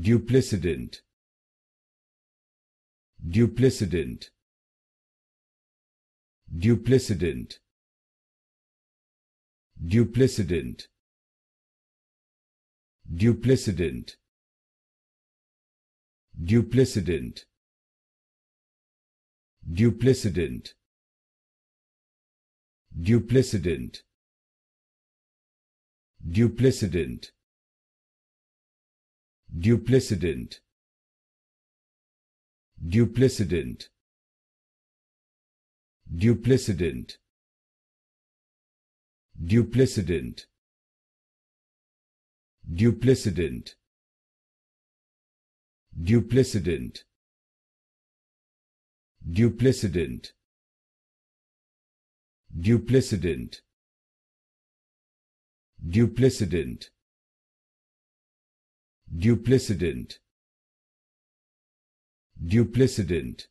duplicitant duplicitant duplicitant duplicitant duplicitant duplicitant duplicitant duplicitant duplicitant duplicitant duplicitant duplicitant duplicitant duplicitant duplicitant duplicitant duplicitant duplicitant duplicident duplicident